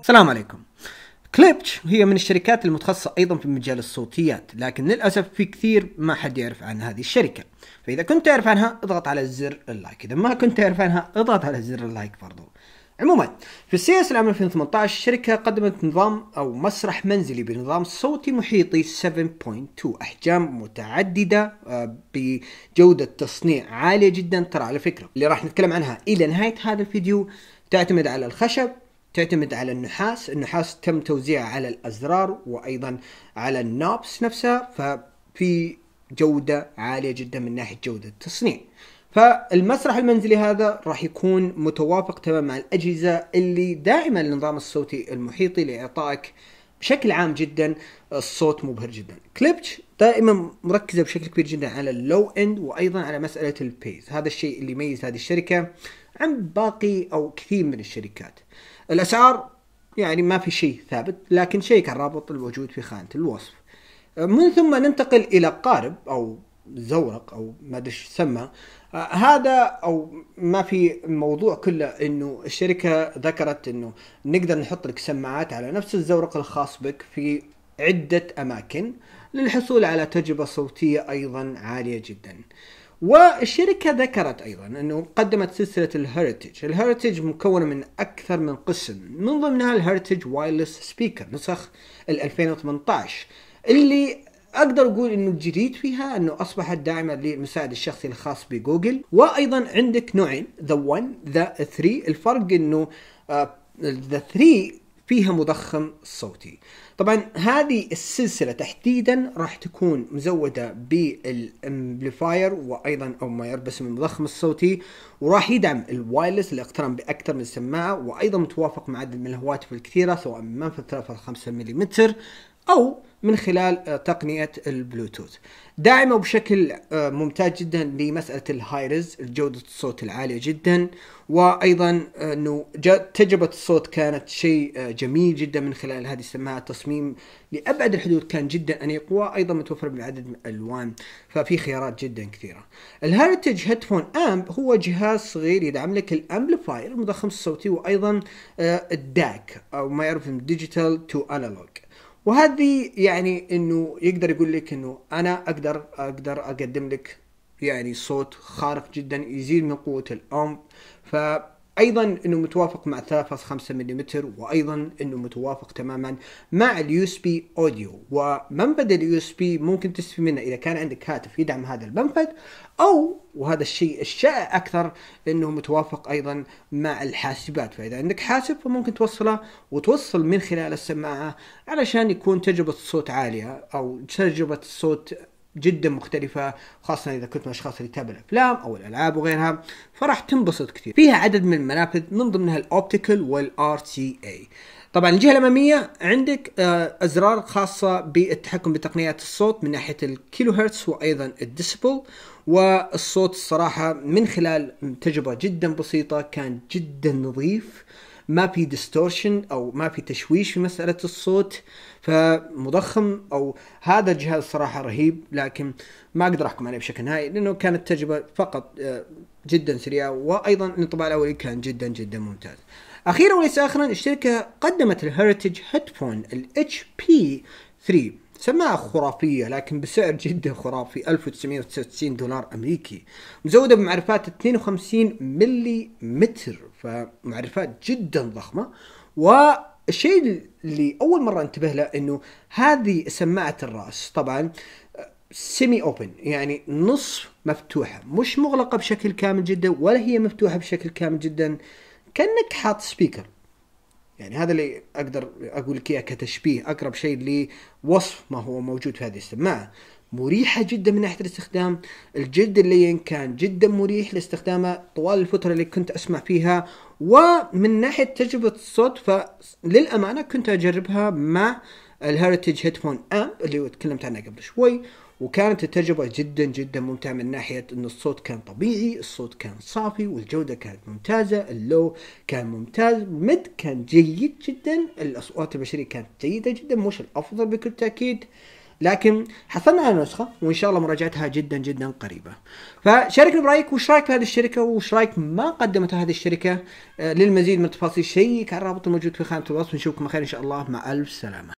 السلام عليكم كليبتش هي من الشركات المتخصصة أيضا في مجال الصوتيات لكن للأسف في كثير ما حد يعرف عن هذه الشركة فإذا كنت تعرف عنها اضغط على زر اللايك إذا ما كنت تعرف عنها اضغط على زر اللايك برضو عموما في السياسة العام 2018 الشركة قدمت نظام أو مسرح منزلي بنظام صوتي محيطي 7.2 أحجام متعددة آه، بجودة تصنيع عالية جدا ترى على فكرة اللي راح نتكلم عنها إلى نهاية هذا الفيديو تعتمد على الخشب تعتمد على النحاس النحاس تم توزيعه على الأزرار وأيضا على النوبس نفسها ففي جودة عالية جدا من ناحية جودة التصنيع فالمسرح المنزلي هذا راح يكون متوافق تماما مع الأجهزة اللي دائما النظام الصوتي المحيطي لإعطائك بشكل عام جدا الصوت مبهر جدا كليبتش دائما مركزة بشكل كبير جدا على اللو اند وأيضا على مسألة البيز هذا الشيء اللي يميز هذه الشركة عن باقي أو كثير من الشركات الأسعار يعني ما في شيء ثابت لكن شيك الرابط الموجود في خانة الوصف من ثم ننتقل إلى قارب أو زورق أو ما أدري ايش سمى هذا أو ما في موضوع كله أنه الشركة ذكرت أنه نقدر نحط لك سماعات على نفس الزورق الخاص بك في عدة أماكن للحصول على تجربة صوتية أيضا عالية جدا والشركة ذكرت أيضا أنه قدمت سلسلة الهيرتج الهيرتج مكونة من أكثر من قسم من ضمنها الهيرتج وايرلس سبيكر نسخ ال 2018 اللي اقدر اقول انه الجديد فيها انه اصبحت داعمه للمساعد الشخصي الخاص بجوجل وايضا عندك نوعين ذا 1 ذا 3 الفرق انه ذا آه، 3 فيها مضخم صوتي طبعا هذه السلسلة تحديدا راح تكون مزودة بالامبليفاير وايضا او ما يربس من المضخم الصوتي وراح يدعم الوايرلس الاقتران باكثر من سماعة وايضا متوافق مع عدد من الهواتف الكثيرة سواء من منفذ 3.5 ملم او من خلال آه، تقنية البلوتوث داعمة بشكل آه، ممتاز جدا لمسألة الهايرز جودة الصوت العالية جدا وأيضا آه، أنه تجربة الصوت كانت شيء جميل جدا من خلال هذه السماعة تصميم لأبعد الحدود كان جدا أنيق وأيضا متوفر بعدد من الألوان ففي خيارات جدا كثيرة الهيرتج هيدفون أمب هو جهاز صغير يدعم لك الأمبليفاير المضخم الصوتي وأيضا الداك أو ما يعرف من ديجيتال تو أنالوج وهذه يعني انه يقدر يقول لك انه انا اقدر اقدر اقدم لك يعني صوت خارق جدا يزيد من قوه الام ف ايضا انه متوافق مع 3.5 ملم وايضا انه متوافق تماما مع اليو اس بي اوديو ومنبذ اليو اس بي ممكن تستفيد منه اذا كان عندك هاتف يدعم هذا المنبذ او وهذا الشيء الشائع اكثر انه متوافق ايضا مع الحاسبات فاذا عندك حاسب فممكن توصله وتوصل من خلال السماعه علشان يكون تجربه الصوت عاليه او تجربه الصوت جدا مختلفة خاصة إذا كنت من الأشخاص اللي يتابع الأفلام أو الألعاب وغيرها فراح تنبسط كثير فيها عدد من المنافذ من ضمنها الأوبتيكال والآر تي اي طبعا الجهة الأمامية عندك آه، أزرار خاصة بالتحكم بتقنيات الصوت من ناحية الكيلو هرتز وأيضا الديسبل والصوت الصراحة من خلال تجربة جدا بسيطة كان جدا نظيف ما في ديستورشن او ما في تشويش في مساله الصوت فمضخم او هذا الجهاز صراحه رهيب لكن ما اقدر احكم عليه بشكل نهائي لانه كانت تجربه فقط آه، جدا سريعه وايضا الانطباع الاولي كان جدا جدا ممتاز. اخيرا وليس اخرا الشركه قدمت الهيريتج هيدفون الاتش بي 3 سماعة خرافية لكن بسعر جدا خرافي 1999 دولار أمريكي مزودة بمعرفات 52 ملي متر فمعرفات جدا ضخمه والشيء اللي اول مره انتبه له انه هذه سماعه الراس طبعا سيمي اوبن يعني نصف مفتوحه مش مغلقه بشكل كامل جدا ولا هي مفتوحه بشكل كامل جدا كانك حاط سبيكر يعني هذا اللي اقدر اقول لك اياه كتشبيه اقرب شيء لوصف ما هو موجود في هذه السماعه مريحة جدا من ناحية الاستخدام الجلد اللين كان جدا مريح لاستخدامه طوال الفترة اللي كنت أسمع فيها ومن ناحية تجربة الصوت فللأمانة كنت أجربها مع الهيريتج هيدفون أم اللي تكلمت عنها قبل شوي وكانت التجربة جدا جدا ممتعة من ناحية أن الصوت كان طبيعي الصوت كان صافي والجودة كانت ممتازة اللو كان ممتاز مد كان جيد جدا الأصوات البشرية كانت جيدة جدا مش الأفضل بكل تأكيد لكن حصلنا على نسخه وان شاء الله مراجعتها جدا جدا قريبه فشاركني برايك وش رايك في هذه الشركه وش رايك ما قدمته هذه الشركه للمزيد من التفاصيل شيك على الرابط الموجود في خانه الوصف نشوفكم خير ان شاء الله مع الف سلامه